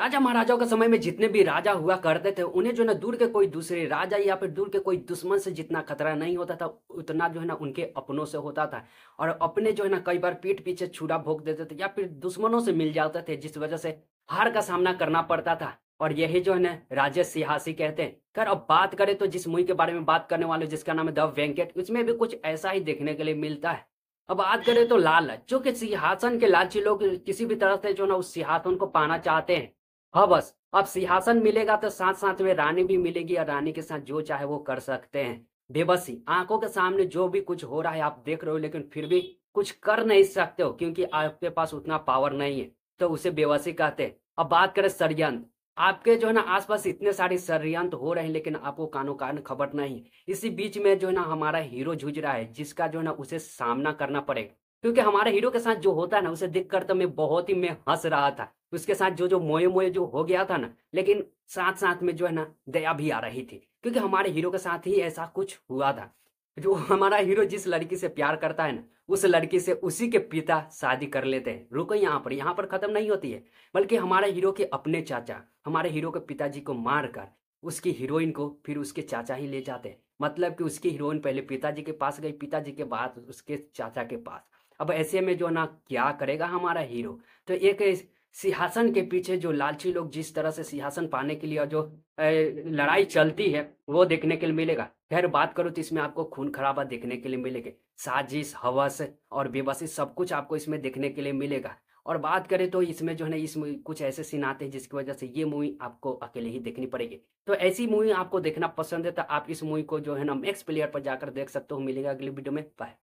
राजा महाराजाओं के समय में जितने भी राजा हुआ करते थे उन्हें जो है ना दूर के कोई दूसरे राजा या फिर दूर के कोई दुश्मन से जितना खतरा नहीं होता था उतना जो है ना उनके अपनों से होता था और अपने जो है ना कई बार पीठ पीछे छुरा भोग देते थे या फिर दुश्मनों से मिल जाते थे जिस वजह से हार का सामना करना पड़ता था और यही जो है ना राजे सिहासी कहते हैं खैर अब बात करें तो जिस मुई के बारे में बात करने वाले जिसका नाम है द वेंकेट उसमें भी कुछ ऐसा ही देखने के लिए मिलता है अब बात करें तो लालच जो कि सिंहासन के लालची लोग किसी भी तरह से जो ना उस सिंहासन को पाना चाहते हैं हाँ बस अब सिंहासन मिलेगा तो साथ साथ में रानी भी मिलेगी और रानी के साथ जो चाहे वो कर सकते हैं बेबसी आंखों के सामने जो भी कुछ हो रहा है आप देख रहे हो लेकिन फिर भी कुछ कर नहीं सकते हो क्योंकि आपके पास उतना पावर नहीं है तो उसे बेबसी कहते हैं अब बात करें षडयंत्र आपके जो है ना आसपास इतने सारे षडयंत्र हो रहे हैं लेकिन आपको कानों कान खबर नहीं इसी बीच में जो है ना हमारा हीरो जूझ रहा है जिसका जो है ना उसे सामना करना पड़ेगा क्योंकि हमारे हीरो के साथ जो होता है ना उसे देखकर तो मैं बहुत ही मैं हंस रहा था उसके साथ जो जो मोए मोए जो हो गया था ना लेकिन साथ साथ में जो है ना दया भी आ रही थी क्योंकि हमारे हीरो के साथ ही ऐसा कुछ हुआ था जो हमारा हीरो जिस लड़की से प्यार करता है ना उस लड़की से उसी के पिता शादी कर लेते हैं रुको यहाँ पर यहाँ पर खत्म नहीं होती है बल्कि हमारे हीरो के अपने चाचा हमारे हीरो के पिताजी को मार कर उसकी हीरोइन को फिर उसके चाचा ही ले जाते हैं मतलब कि उसकी हीरोइन पहले पिताजी के पास गई पिताजी के बाद उसके चाचा के पास अब ऐसे में जो ना क्या करेगा हमारा हीरो तो एक सिंहासन के पीछे जो लालची लोग जिस तरह से सिंहासन पाने के लिए जो लड़ाई चलती है वो देखने के लिए मिलेगा खैर बात करो तो इसमें आपको खून खराबा देखने के लिए मिलेगा साजिश हवस और बेबसी सब कुछ आपको इसमें देखने के लिए मिलेगा और बात करें तो इसमें जो है ना इस कुछ ऐसे सीन आते हैं जिसकी वजह से ये मूवी आपको अकेले ही देखनी पड़ेगी तो ऐसी मूवी आपको देखना पसंद है तो आप इस मूवी को जो है ना मैक्स प्लेयर पर जाकर देख सकते हो मिलेगा अगली वीडियो में बाय